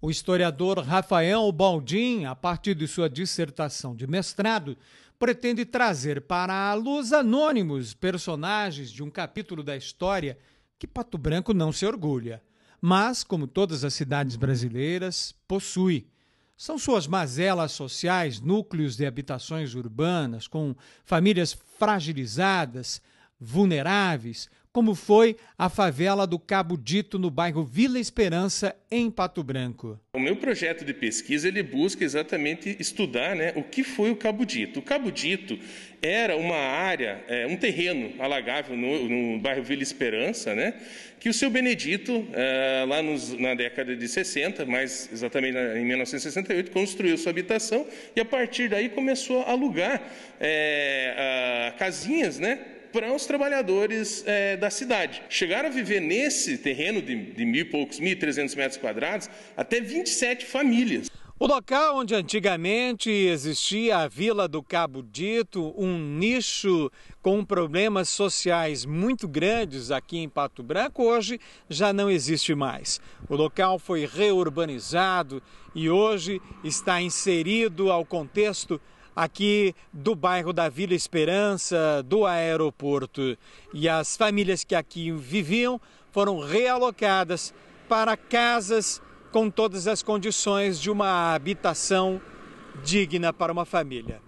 O historiador Rafael Baldin, a partir de sua dissertação de mestrado, pretende trazer para a luz anônimos personagens de um capítulo da história que Pato Branco não se orgulha, mas, como todas as cidades brasileiras, possui. São suas mazelas sociais, núcleos de habitações urbanas, com famílias fragilizadas, vulneráveis, como foi a favela do Cabo Dito no bairro Vila Esperança, em Pato Branco. O meu projeto de pesquisa ele busca exatamente estudar né, o que foi o Cabo Dito. O Cabo Dito era uma área, é, um terreno alagável no, no, bairro Vila Esperança, né, que o seu Benedito, é, lá nos, na década de 60, mais exatamente em 1968, construiu sua habitação e a partir daí começou a alugar é, a, casinhas, né, para os trabalhadores é, da cidade. Chegaram a viver nesse terreno de, de mil e poucos, 1.300 metros quadrados, até 27 famílias. O local onde antigamente existia a Vila do Cabo Dito, um nicho com problemas sociais muito grandes aqui em Pato Branco, hoje já não existe mais. O local foi reurbanizado e hoje está inserido ao contexto aqui do bairro da Vila Esperança, do aeroporto. E as famílias que aqui viviam foram realocadas para casas com todas as condições de uma habitação digna para uma família.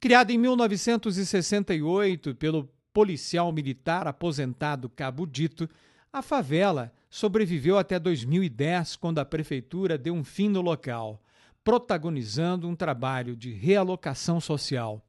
Criado em 1968 pelo policial militar aposentado Cabo Dito, a favela sobreviveu até 2010, quando a prefeitura deu um fim no local protagonizando um trabalho de realocação social.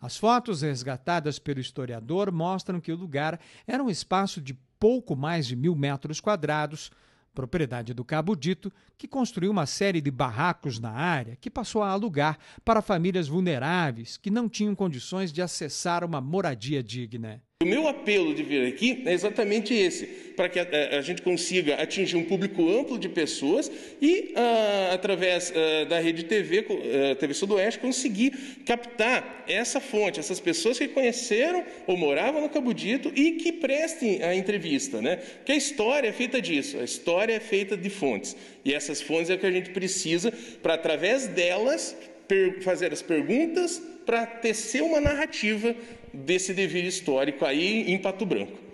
As fotos resgatadas pelo historiador mostram que o lugar era um espaço de pouco mais de mil metros quadrados, propriedade do Cabo Dito, que construiu uma série de barracos na área que passou a alugar para famílias vulneráveis que não tinham condições de acessar uma moradia digna. O meu apelo de vir aqui é exatamente esse, para que a, a, a gente consiga atingir um público amplo de pessoas e ah, através eh, da Rede TV, eh, TV Sudoeste, conseguir captar essa fonte, essas pessoas que conheceram ou moravam no Cabudito e que prestem a entrevista. Né? Porque a história é feita disso, a história é feita de fontes. E essas fontes é o que a gente precisa para, através delas, fazer as perguntas para tecer uma narrativa desse devido histórico aí em Pato Branco.